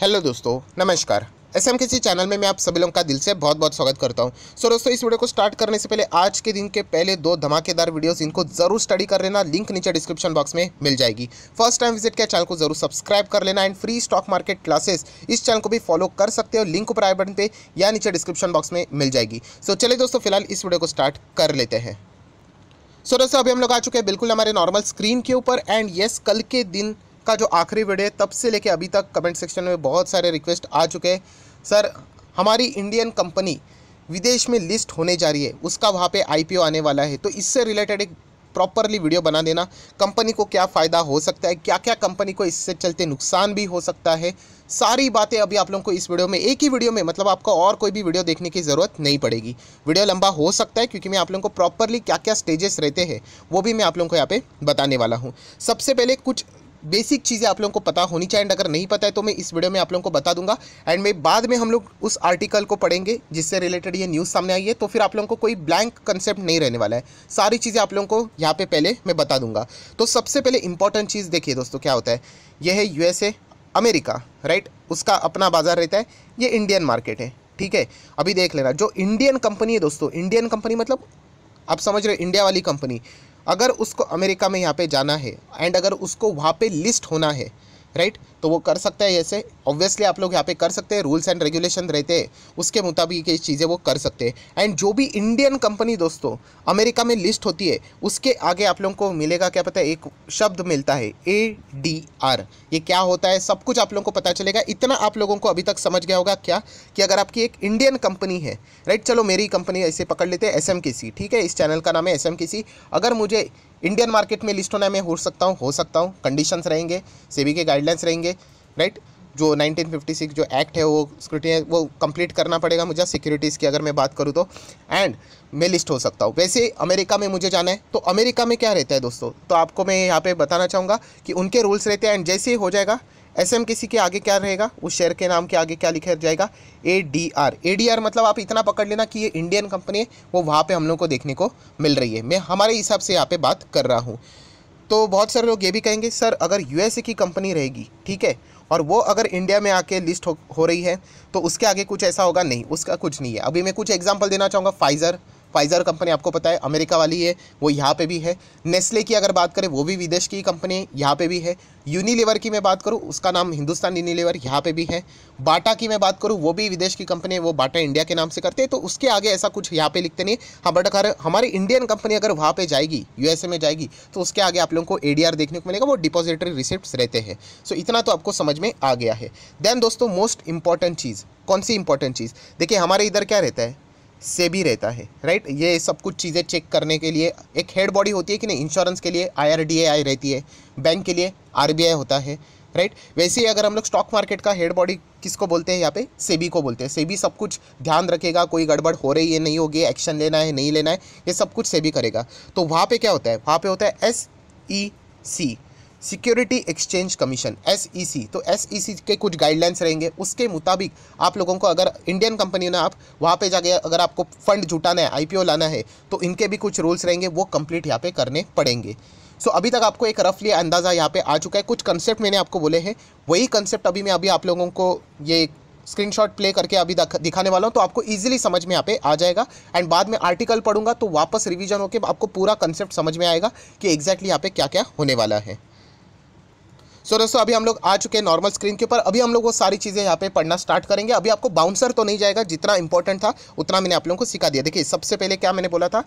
hello दोस्तों नमस्कार S M किसी चैनल में मैं आप सभी लोगों का दिल से बहुत बहुत स्वागत करता हूं सो so, दोस्तों इस वीडियो को स्टार्ट करने से पहले आज के दिन के पहले दो धमाकेदार वीडियोस इनको जरूर स्टडी कर लेना लिंक नीचे डिस्क्रिप्शन बॉक्स में मिल जाएगी फर्स्ट टाइम विजिट किया चैनल को जरूर सब्सक्राइब कर लेना and free stock market classes इस चैनल को भी फॉलो कर सकते हो लिंक ऊपर आई बटन पर या नीचे डिस्क्रिप्शन बॉक्स में मिल जाएगी सो so, चलिए दोस्तों फिलहाल इस वीडियो को स्टार्ट कर लेते हैं सो दोस्तों अभी हम लोग आ चुके हैं बिल्कुल हमारे नॉर्मल स्क्रीन के ऊपर एंड येस कल के दिन का जो आखिरी वीडियो है तब से लेके अभी तक कमेंट सेक्शन में बहुत सारे रिक्वेस्ट आ चुके हैं सर हमारी इंडियन कंपनी विदेश में लिस्ट होने जा रही है उसका वहाँ पे आईपीओ आने वाला है तो इससे रिलेटेड एक प्रॉपरली वीडियो बना देना कंपनी को क्या फ़ायदा हो सकता है क्या क्या कंपनी को इससे चलते नुकसान भी हो सकता है सारी बातें अभी आप लोगों को इस वीडियो में एक ही वीडियो में मतलब आपको और कोई भी वीडियो देखने की ज़रूरत नहीं पड़ेगी वीडियो लंबा हो सकता है क्योंकि मैं आप लोगों को प्रॉपरली क्या क्या स्टेजेस रहते हैं वो भी मैं आप लोगों को यहाँ पे बताने वाला हूँ सबसे पहले कुछ बेसिक चीज़ें आप लोगों को पता होनी चाहिए एंड अगर नहीं पता है तो मैं इस वीडियो में आप लोगों को बता दूंगा एंड मैं बाद में हम लोग उस आर्टिकल को पढ़ेंगे जिससे रिलेटेड ये न्यूज़ सामने आई है तो फिर आप लोगों को कोई ब्लैंक कंसेप्ट नहीं रहने वाला है सारी चीज़ें आप लोगों को यहाँ पर पहले मैं बता दूंगा तो सबसे पहले इंपॉर्टेंट चीज़ देखिए दोस्तों क्या होता है यह है यूएसए अमेरिका राइट उसका अपना बाज़ार रहता है ये इंडियन मार्केट है ठीक है अभी देख लेना जो इंडियन कंपनी है दोस्तों इंडियन कंपनी मतलब आप समझ रहे हो इंडिया वाली कंपनी अगर उसको अमेरिका में यहाँ पे जाना है एंड अगर उसको वहाँ पे लिस्ट होना है राइट तो वो कर सकते हैं ऐसे ऑब्वियसली आप लोग यहाँ पे कर सकते हैं रूल्स एंड रेगुलेशन रहते हैं उसके मुताबिक ये चीज़ें वो कर सकते हैं एंड जो भी इंडियन कंपनी दोस्तों अमेरिका में लिस्ट होती है उसके आगे आप लोगों को मिलेगा क्या पता है एक शब्द मिलता है ए डी आर ये क्या होता है सब कुछ आप लोगों को पता चलेगा इतना आप लोगों को अभी तक समझ गया होगा क्या कि अगर आपकी एक इंडियन कंपनी है राइट चलो मेरी कंपनी ऐसे पकड़ लेते हैं एस एम ठीक है इस चैनल का नाम है एस एम अगर मुझे इंडियन मार्केट में लिस्ट होना मैं हो सकता हूँ हो सकता हूँ कंडीशंस रहेंगे सेबी के गाइडलाइंस रहेंगे राइट जो 1956 जो एक्ट है वो है वो कंप्लीट करना पड़ेगा मुझे सिक्योरिटीज़ की अगर मैं बात करूँ तो एंड मैं लिस्ट हो सकता हूँ वैसे अमेरिका में मुझे जाना है तो अमेरिका में क्या रहता है दोस्तों तो आपको मैं यहाँ पे बताना चाहूँगा कि उनके रूल्स रहते हैं एंड जैसे ही हो जाएगा एस एम किसी के आगे क्या रहेगा उस शेयर के नाम के आगे क्या लिखा जाएगा A D R A D R मतलब आप इतना पकड़ लेना कि ये इंडियन कंपनी है वो वहाँ पर हम लोग को देखने को मिल रही है मैं हमारे हिसाब से यहाँ पर बात कर रहा हूँ तो बहुत सारे लोग ये भी कहेंगे सर अगर यूएसए की कंपनी रहेगी ठीक है और वो अगर इंडिया में आके लिस्ट हो, हो रही है तो उसके आगे कुछ ऐसा होगा नहीं उसका कुछ नहीं है अभी मैं कुछ एग्जाम्पल देना चाहूँगा फाइज़र फाइजर कंपनी आपको पता है अमेरिका वाली है वो यहाँ पे भी है नेस्ले की अगर बात करें वो भी विदेश की कंपनी यहाँ पे भी है यूनिलीवर की मैं बात करूँ उसका नाम हिंदुस्तान यूनिलीवर यहाँ पे भी है बाटा की मैं बात करूँ वो भी विदेश की कंपनी है वो बाटा इंडिया के नाम से करते हैं तो उसके आगे ऐसा कुछ यहाँ पे लिखते नहीं हाँ बट अगर हमारी इंडियन कंपनी अगर वहाँ पर जाएगी यूएसए में जाएगी तो उसके आगे आप लोगों को ए देखने को मिलेगा वो डिपोजिटरी रिसिप्ट रहते हैं सो इतना तो आपको समझ में आ गया है देन दोस्तों मोस्ट इंपॉर्टेंट चीज़ कौन सी इंपॉर्टेंट चीज़ देखिए हमारे इधर क्या रहता है से भी रहता है राइट ये सब कुछ चीज़ें चेक करने के लिए एक हेड बॉडी होती है कि नहीं इंश्योरेंस के लिए आई रहती है बैंक के लिए आर होता है राइट वैसे ही अगर हम लोग स्टॉक मार्केट का हेड बॉडी किसको बोलते हैं यहाँ पे सेबी को बोलते हैं सेबी सब कुछ ध्यान रखेगा कोई गड़बड़ हो रही है नहीं होगी एक्शन लेना है नहीं लेना है ये सब कुछ सेबी करेगा तो वहाँ पे क्या होता है वहाँ पे होता है S E C security exchange commission S e तो एस e के कुछ गाइडलाइंस रहेंगे उसके मुताबिक आप लोगों को अगर इंडियन कंपनी ने आप वहाँ पे जाके अगर आपको फंड जुटाना है आईपीओ लाना है तो इनके भी कुछ रूल्स रहेंगे वो कंप्लीट यहाँ पे करने पड़ेंगे सो so, अभी तक आपको एक रफली अंदाज़ा यहाँ पे आ चुका है कुछ कंसेप्ट मैंने आपको बोले हैं वही कंसेप्ट अभी मैं अभी आप लोगों को ये स्क्रीनशॉट प्ले करके अभी दिखाने वाला हूँ तो आपको ईजिली समझ में यहाँ पे आ जाएगा एंड बाद में आर्टिकल पढ़ूंगा तो वापस रिविजन होकर आपको पूरा कंसेप्ट समझ में आएगा कि एग्जैक्टली यहाँ पे क्या क्या होने वाला है सो दोस्तों अभी हम लोग आ चुके हैं नॉर्मल स्क्रीन के ऊपर अभी हम लोग वो सारी चीज़ें यहाँ पे पढ़ना स्टार्ट करेंगे अभी आपको बाउंसर तो नहीं जाएगा जितना इंपॉर्टेंट था उतना मैंने आप लोगों को सिखा दिया देखिए सबसे पहले क्या मैंने बोला था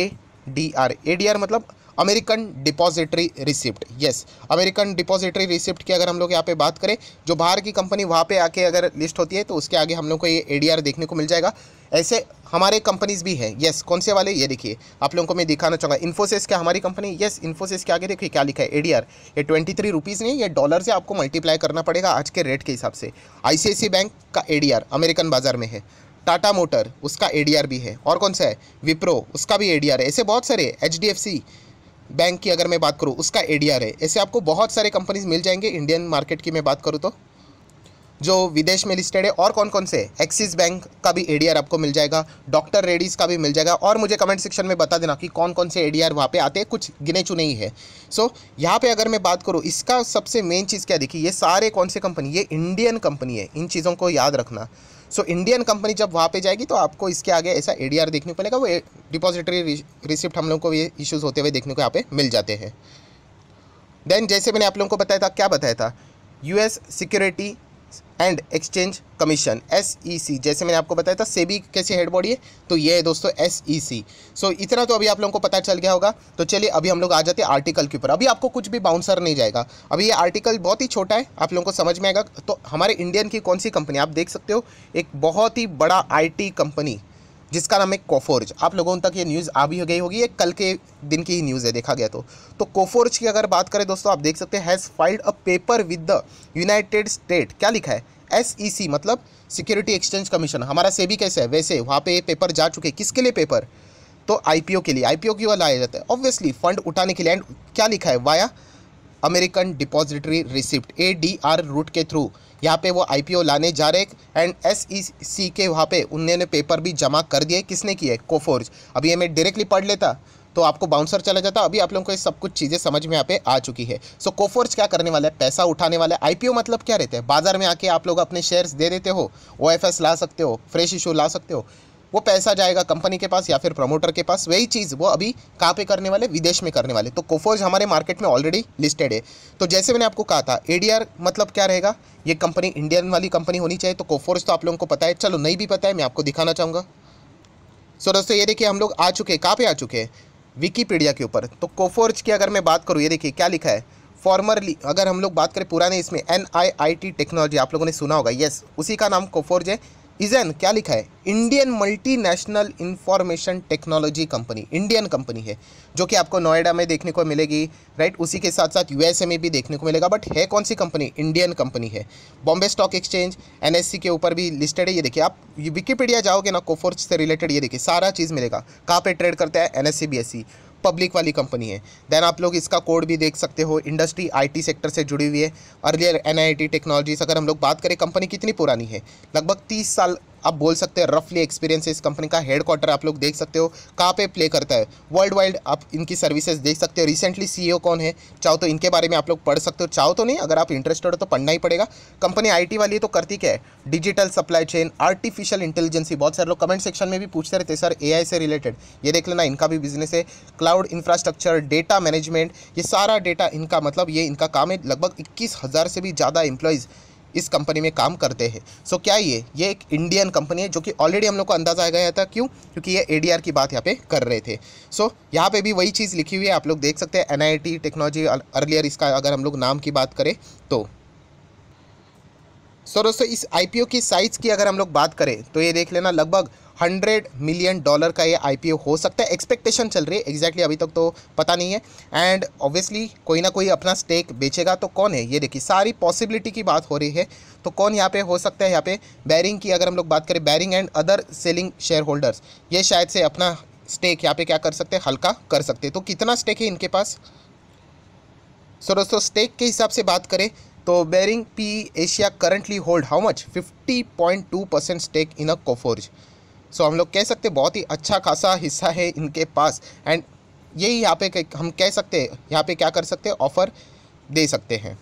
A D R A D R मतलब American depository receipt yes American depository receipt की अगर हम लोग यहाँ पे बात करें जो बाहर की कंपनी वहाँ पे आके अगर लिस्ट होती है तो उसके आगे हम लोग को ये एडीआर देखने को मिल जाएगा ऐसे हमारे कंपनीज भी हैं यस कौन से वाले ये देखिए आप लोगों को मैं दिखाना चाहूँगा इन्फोसिस क्या हमारी कंपनी यस इन्फोसिस के आगे देखिए क्या लिखा है एडीआर ये ट्वेंटी थ्री रुपीज़ नहीं ये डॉलर से आपको मल्टीप्लाई करना पड़ेगा आज के रेट के हिसाब से आईसीआईसी बैंक का एडीआर अमेरिकन बाजार में है टाटा मोटर उसका एडीआर भी है और कौन सा है विप्रो उसका भी एडीआर है ऐसे बहुत सारे एच बैंक की अगर मैं बात करूँ उसका एडीआर है ऐसे आपको बहुत सारे कंपनीज मिल जाएंगे इंडियन मार्केट की मैं बात करूँ तो जो विदेश में लिस्टेड है और कौन कौन से एक्सिस बैंक का भी एडीआर आपको मिल जाएगा डॉक्टर रेडीज़ का भी मिल जाएगा और मुझे कमेंट सेक्शन में बता देना कि कौन कौन से एडीआर वहाँ पे आते हैं कुछ गिने चुने ही है सो so, यहाँ पे अगर मैं बात करूँ इसका सबसे मेन चीज़ क्या देखिए ये सारे कौन से कंपनी ये इंडियन कंपनी है इन चीज़ों को याद रखना सो इंडियन कंपनी जब वहाँ पे जाएगी तो आपको इसके आगे ऐसा एडीआर देखने को मिलेगा वो डिपॉजिटरी रिसिप्ट हम लोग को ये इश्यूज़ होते हुए देखने को यहाँ पे मिल जाते हैं देन जैसे मैंने आप लोगों को बताया था क्या बताया था US security and exchange commission S E C जैसे मैंने आपको बताया था सेबी कैसे हेड बॉडी है तो ये है दोस्तों एस ई सी सो इतना तो अभी आप लोगों को पता चल गया होगा तो चलिए अभी हम लोग आ जाते हैं आर्टिकल के ऊपर अभी आपको कुछ भी बाउंसर नहीं जाएगा अभी ये आर्टिकल बहुत ही छोटा है आप लोगों को समझ में आएगा तो हमारे इंडियन की कौन सी कंपनी आप देख सकते हो एक बहुत ही बड़ा आई टी कंपनी जिसका नाम है कोफोर्ज आप लोगों तक ये न्यूज़ आ भी हो गई होगी ये कल के दिन की ही न्यूज़ है देखा गया तो तो कोफोर्ज की अगर बात करें दोस्तों आप देख सकते हैं has filed a paper with the United State क्या लिखा है एस ई सी मतलब सिक्योरिटी एक्सचेंज कमीशन हमारा सेबी कैसे है वैसे वहाँ पे पेपर जा चुके किसके लिए पेपर तो ओ के लिए आई पी की क्यों लाया जाता है ऑब्वियसली फंड उठाने के लिए एंड क्या लिखा है via American depository receipt A D R route के थ्रू यहाँ पे वो आईपीओ लाने जा रहे एंड एसईसी e के वहाँ पे उन्होंने पेपर भी जमा कर दिए किसने किए कोफोर्ज अभी ये मैं डायरेक्टली पढ़ लेता तो आपको बाउंसर चला जाता अभी आप लोगों को ये सब कुछ चीज़ें समझ में यहाँ पे आ चुकी है सो so, कोफोर्ज क्या करने वाला है पैसा उठाने वाला है आईपीओ मतलब क्या रहता है बाजार में आके आप लोग अपने शेयर्स दे देते हो ओ ला सकते हो फ्रेश इशू ला सकते हो वो पैसा जाएगा कंपनी के पास या फिर प्रमोटर के पास वही चीज़ वो अभी कहाँ पे करने वाले विदेश में करने वाले तो कोफोज हमारे मार्केट में ऑलरेडी लिस्टेड है तो जैसे मैंने आपको कहा था ए मतलब क्या रहेगा ये कंपनी इंडियन वाली कंपनी होनी चाहिए तो कोफोर्स तो आप लोगों को पता है चलो नहीं भी पता है मैं आपको दिखाना चाहूँगा सो दोस्तों ये देखिए हम लोग आ चुके हैं कहाँ पर आ चुके हैं विकीपीडिया के ऊपर तो कोफोर्ज की अगर मैं बात करूँ ये देखिए क्या लिखा है फॉर्मरली अगर हम लोग बात करें पुराने इसमें N I I T technology आप लोगों ने सुना होगा येस उसी का नाम कोफोर्ज है इजन क्या लिखा है Indian multinational information technology company Indian company है जो कि आपको नोएडा में देखने को मिलेगी राइट उसी के साथ साथ यूएसए में भी देखने को मिलेगा बट है कौन सी कंपनी इंडियन कंपनी है Bombay stock exchange NSC e के ऊपर भी लिस्टेड है ये देखिए आप विकीपीडिया जाओगे ना कोफोर्स से रिलेटेड ये देखिए सारा चीज़ मिलेगा कहाँ पर ट्रेड करता है एन एस पब्लिक वाली कंपनी है देन आप लोग इसका कोड भी देख सकते हो इंडस्ट्री आईटी सेक्टर से जुड़ी हुई है अर्लियर एनआईटी टेक्नोलॉजीज अगर हम लोग बात करें कंपनी कितनी पुरानी है लगभग तीस साल आप बोल सकते हैं रफली एक्सपीरियंस है इस कंपनी का हेड क्वार्टर आप लोग देख सकते हो कहाँ पे प्ले करता है वर्ल्ड वाइड आप इनकी सर्विसेज देख सकते हो रिसेंटली सीईओ e कौन है चाहो तो इनके बारे में आप लोग पढ़ सकते हो चाहो तो नहीं अगर आप इंटरेस्टेड हो तो पढ़ना ही पड़ेगा कंपनी आईटी वाली है तो करती क्या है digital supply chain artificial intelligence बहुत सारे लोग कमेंट सेक्शन में भी पूछते रहते सर ए से रिलेटेड ये देख लेना इनका भी बिजनेस है क्लाउड इंफ्रास्ट्रक्चर डेटा मैनेजमेंट ये सारा डेटा इनका मतलब ये इनका काम है लगभग इक्कीस से भी ज़्यादा एम्प्लॉयज़ इस कंपनी में काम करते हैं सो so, क्या ये ये एक इंडियन कंपनी है जो कि ऑलरेडी हम लोग को अंदाजा आ गया था क्यों क्योंकि ये एडीआर की बात यहाँ पे कर रहे थे सो so, यहाँ पे भी वही चीज़ लिखी हुई है आप लोग देख सकते हैं एनआईटी टेक्नोलॉजी अर्लियर इसका अगर हम लोग नाम की बात करें तो सो so, दोस्तों इस आईपीओ की साइज़ की अगर हम लोग बात करें तो ये देख लेना लगभग हंड्रेड मिलियन डॉलर का ये आई हो सकता है एक्सपेक्टेशन चल रही है एग्जैक्टली अभी तक तो पता नहीं है एंड ऑब्वियसली कोई ना कोई अपना स्टेक बेचेगा तो कौन है ये देखिए सारी पॉसिबिलिटी की बात हो रही है तो कौन यहाँ पे हो सकता है यहाँ पे बैरिंग की अगर हम लोग बात करें Baring and other selling share holders ये शायद से अपना स्टेक यहाँ पे क्या कर सकते हैं हल्का कर सकते हैं तो कितना स्टेक है इनके पास सो दोस्तों स्टेक के हिसाब से बात करें तो Baring P Asia currently hold how much two percent stake in a Coforge so हम लोग कह सकते बहुत ही अच्छा खासा हिस्सा है इनके पास एंड यही यहाँ पे हम कह सकते हैं यहाँ पे क्या कर सकते हैं ऑफ़र दे सकते हैं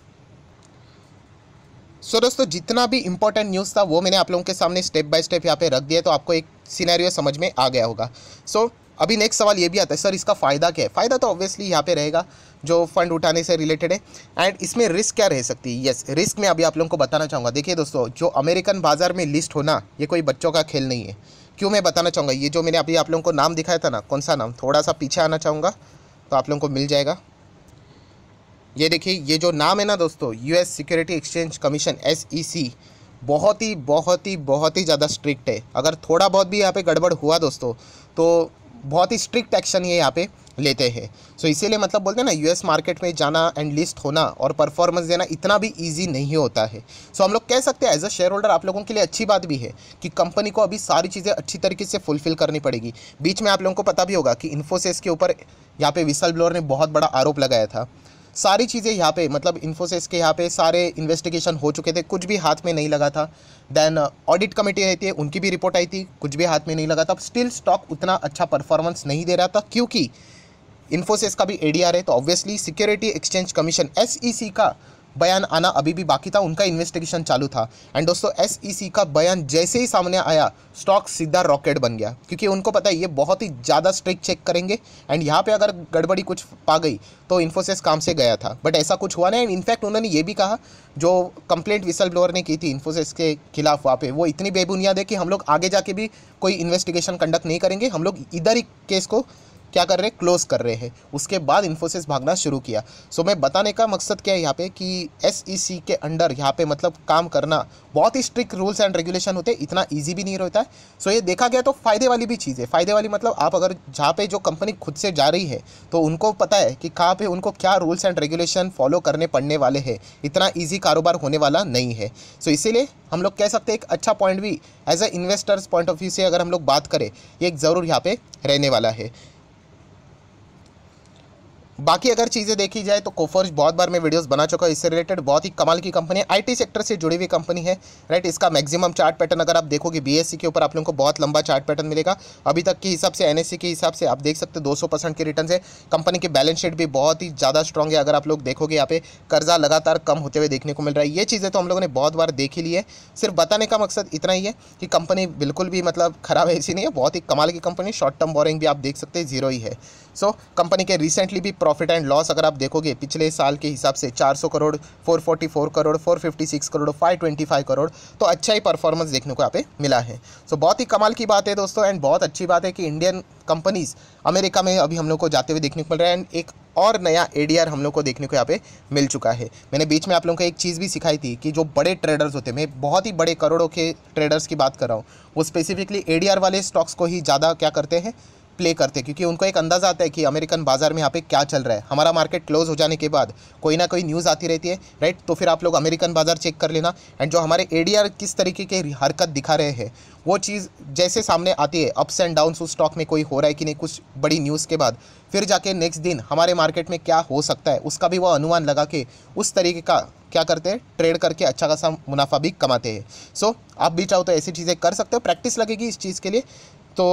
सो so, दोस्तों जितना भी इम्पोर्टेंट न्यूज़ था वो मैंने आप लोगों के सामने स्टेप बाय स्टेप यहाँ पे रख दिया तो आपको एक सिनेरियो समझ में आ गया होगा सो so, अभी नेक्स्ट सवाल ये भी आता है सर इसका फ़ायदा क्या है फ़ायदा तो ऑब्वियसली यहाँ पे रहेगा जो फंड उठाने से रिलेटेड है एंड इसमें रिस्क क्या रह सकती है येस रिस्क मैं अभी आप लोगों को बताना चाहूँगा देखिए दोस्तों जो अमेरिकन बाज़ार में लिस्ट होना ये कोई बच्चों का खेल नहीं है क्यों मैं बताना चाहूँगा ये जो मैंने अभी आप लोगों को नाम दिखाया था ना कौन सा नाम थोड़ा सा पीछे आना चाहूँगा तो आप लोगों को मिल जाएगा ये देखिए ये जो नाम है ना दोस्तों U security exchange commission S बहुत ही बहुत ही बहुत ही ज़्यादा स्ट्रिक्ट है अगर थोड़ा बहुत भी यहाँ पे गड़बड़ हुआ दोस्तों तो बहुत ही स्ट्रिक्ट एक्शन है यहाँ पे लेते हैं सो so, इसीलिए मतलब बोलते हैं ना यूएस मार्केट में जाना एंड लिस्ट होना और परफॉर्मेंस देना इतना भी ईजी नहीं होता है सो so, हम लोग कह सकते हैं एज अ शेयर होल्डर आप लोगों के लिए अच्छी बात भी है कि कंपनी को अभी सारी चीज़ें अच्छी तरीके से फुलफिल करनी पड़ेगी बीच में आप लोगों को पता भी होगा कि इन्फोसिस के ऊपर यहाँ पे विसल ब्लोअर ने बहुत बड़ा आरोप लगाया था सारी चीज़ें यहाँ पे मतलब इन्फोसिस के यहाँ पे सारे इन्वेस्टिगेशन हो चुके थे कुछ भी हाथ में नहीं लगा था देन ऑडिट कमेटी रहती है उनकी भी रिपोर्ट आई थी कुछ भी हाथ में नहीं लगा था स्टिल स्टॉक उतना अच्छा परफॉर्मेंस नहीं दे रहा था क्योंकि इन्फोसिस का भी एडीआर है तो obviously security exchange commission S का बयान आना अभी भी बाकी था उनका इन्वेस्टिगेशन चालू था एंड दोस्तों एस e का बयान जैसे ही सामने आया स्टॉक सीधा रॉकेट बन गया क्योंकि उनको पता है ये बहुत ही ज़्यादा स्ट्रिक्ट चेक करेंगे एंड यहाँ पे अगर गड़बड़ी कुछ पा गई तो इन्फोसिस काम से गया था बट ऐसा कुछ हुआ नहीं एंड इनफैक्ट उन्होंने ये भी कहा जो कंप्लेंट विसल ब्लोअर ने की थी इन्फोसिस के खिलाफ वहाँ पे वो इतनी बेबुनियाद है कि हम लोग आगे जाके भी कोई इन्वेस्टिगेशन कंडक्ट नहीं करेंगे हम लोग इधर ही केस को क्या कर रहे हैं क्लोज कर रहे हैं उसके बाद इन्फोसिस भागना शुरू किया सो मैं बताने का मकसद क्या है यहाँ पे कि एस e के अंडर यहाँ पे मतलब काम करना बहुत ही स्ट्रिक्ट रूल्स एंड रेगुलेशन होते हैं इतना ईजी भी नहीं रहता है सो ये देखा गया तो फ़ायदे वाली भी चीज़ है फ़ायदे वाली मतलब आप अगर जहाँ पे जो कंपनी खुद से जा रही है तो उनको पता है कि कहाँ पर उनको क्या रूल्स एंड रेगुलेशन फॉलो करने पड़ने वाले हैं इतना ईजी कारोबार होने वाला नहीं है सो इसीलिए हम लोग कह सकते हैं एक अच्छा पॉइंट भी as a investors point of view से अगर हम लोग बात करें ये ज़रूर यहाँ पे रहने वाला है बाकी अगर चीज़ें देखी जाए तो कोफोर्ज बहुत बार मैं वीडियोस बना चुका हूँ इससे रिलेटेड बहुत ही कमाल की कंपनी है आईटी सेक्टर से जुड़ी हुई कंपनी है राइट इसका मैक्सिमम चार्ट पैटर्न अगर आप देखोगे बीएससी के ऊपर आप लोगों को बहुत लंबा चार्ट पैटर्न मिलेगा अभी तक के हिसाब से एन के हिसाब से आप देख सकते हो दो के रिटर्न है कंपनी की बैलेंस शीट भी बहुत ही ज़्यादा स्ट्रॉग है अगर आप लोग देखोगे यहाँ पे कर्जा लगातार कम होते हुए देखने को मिल रहा है ये चीज़ें तो हम लोगों ने बहुत बार देखी ली है सिर्फ बताने का मकसद इतना ही है कि कंपनी बिल्कुल भी मतलब खराब ऐसी नहीं है बहुत ही कमाल की कंपनी शॉर्ट टर्म बोरिंग भी आप देख सकते हैं जीरो ही है सो कंपनी के रिसेंटली भी प्रॉफिट एंड लॉस अगर आप देखोगे पिछले साल के हिसाब से 400 करोड़ 444 करोड़ 456 करोड़ 525 करोड़ तो अच्छा ही परफॉर्मेंस देखने को यहाँ पे मिला है सो so, बहुत ही कमाल की बात है दोस्तों एंड बहुत अच्छी बात है कि इंडियन कंपनीज़ अमेरिका में अभी हम लोग को जाते हुए देखने को मिल रहा है एंड एक और नया ए हम लोग को देखने को यहाँ पे मिल चुका है मैंने बीच में आप लोगों को एक चीज़ भी सिखाई थी कि जो बड़े ट्रेडर्स होते हैं मैं बहुत ही बड़े करोड़ों के ट्रेडर्स की बात कर रहा हूँ वो स्पेसिफिकली ए वाले स्टॉक्स को ही ज़्यादा क्या करते हैं प्ले करते हैं क्योंकि उनको एक अंदाज़ा आता है कि अमेरिकन बाज़ार में यहाँ पे क्या चल रहा है हमारा मार्केट क्लोज हो जाने के बाद कोई ना कोई न्यूज़ आती रहती है राइट तो फिर आप लोग अमेरिकन बाज़ार चेक कर लेना एंड जो हमारे ए किस तरीके के हरकत दिखा रहे हैं वो चीज़ जैसे सामने आती है अप्स एंड डाउन उस स्टॉक में कोई हो रहा है कि नहीं कुछ बड़ी न्यूज़ के बाद फिर जाके नेक्स्ट दिन हमारे मार्केट में क्या हो सकता है उसका भी वो अनुमान लगा के उस तरीके का क्या करते हैं ट्रेड करके अच्छा खासा मुनाफा भी कमाते हैं सो so, आप भी चाहो तो ऐसी चीज़ें कर सकते हो प्रैक्टिस लगेगी इस चीज़ के लिए तो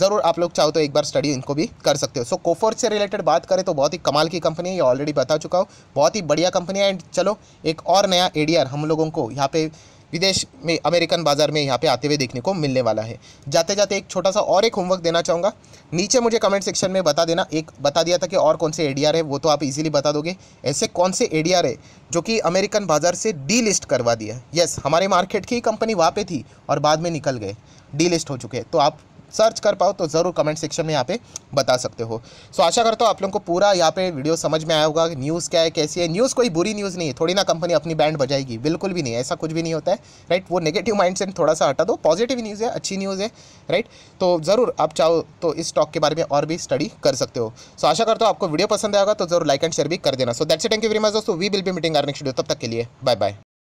ज़रूर आप लोग चाहो तो एक बार स्टडी इनको भी कर सकते हो सो कोफोर्स से रिलेटेड बात करें तो बहुत ही कमाल की कंपनी है ये ऑलरेडी बता चुका हूँ बहुत ही बढ़िया कंपनी है एंड चलो एक और नया एडीआर हम लोगों को यहाँ पे विदेश में अमेरिकन बाज़ार में यहाँ पे आते हुए देखने को मिलने वाला है जाते जाते एक छोटा सा और एक होमवर्क देना चाहूँगा नीचे मुझे कमेंट सेक्शन में बता देना एक बता दिया था कि और कौन से एडीआर है वो तो आप इजीली बता दोगे ऐसे कौन से एडीआर है जो कि अमेरिकन बाज़ार से डी लिस्ट करवा दिया यस हमारे मार्केट की कंपनी वहाँ पर थी और बाद में निकल गए डी लिस्ट हो चुके हैं तो आप सर्च कर पाओ तो ज़रूर कमेंट सेक्शन में यहाँ पे बता सकते हो सो आशा करता हूँ आप लोगों को पूरा यहाँ पे वीडियो समझ में आया होगा न्यूज़ क्या है कैसी है न्यूज़ कोई बुरी न्यूज़ नहीं है थोड़ी ना कंपनी अपनी बैंड बजाएगी बिल्कुल भी नहीं ऐसा कुछ भी नहीं होता है राइट वो नेगेटिव माइंड थोड़ा सा हटा दो पॉजिटिव न्यूज़ है अच्छी न्यूज़ है राइट तो ज़रूर आप चाहो तो इस स्टॉक के बारे में और भी स्टडी कर सकते हो सो आशा करता हूँ आपको वीडियो पसंद आएगा तो जरूर लाइक एंड शेयर भी कर देना so that's thank you very much दोस्तों we will be meeting our next video तब तक के लिए बाय बाय